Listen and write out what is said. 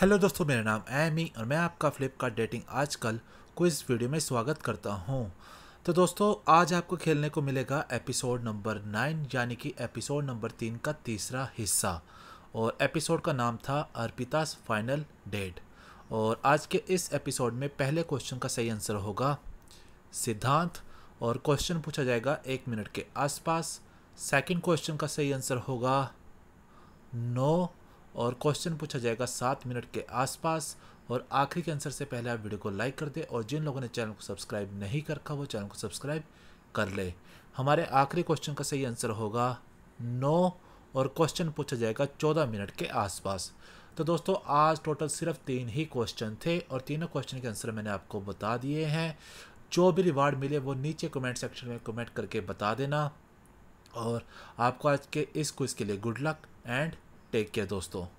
hello दोस्तों मेरा नाम एमी और मैं आपका फ्लिपकार्ट डेटिंग आजकल को इस वीडियो में स्वागत करता हूं तो दोस्तों आज आपको खेलने को मिलेगा एपिसोड नंबर नाइन यानी कि एपिसोड नंबर तीन का तीसरा हिस्सा और एपिसोड का नाम था अर्पिताज़ फाइनल डेट और आज के इस एपिसोड में पहले क्वेश्चन का सही आंसर होगा सिद्धांत और क्वेश्चन पूछा जाएगा एक मिनट के आसपास सेकेंड क्वेश्चन का सही आंसर होगा नो और क्वेश्चन पूछा जाएगा सात मिनट के आसपास और आखिरी के आंसर से पहले आप वीडियो को लाइक कर दें और जिन लोगों ने चैनल को सब्सक्राइब नहीं कर रखा वो चैनल को सब्सक्राइब कर ले हमारे आखिरी क्वेश्चन का सही आंसर होगा नौ और क्वेश्चन पूछा जाएगा चौदह मिनट के आसपास तो दोस्तों आज टोटल सिर्फ तीन ही क्वेश्चन थे और तीनों क्वेश्चन के आंसर मैंने आपको बता दिए हैं जो भी रिवार्ड मिले वो नीचे कमेंट सेक्शन में कमेंट करके बता देना और आपको आज के इस क्विज़ के लिए good luck and take care दोस्तों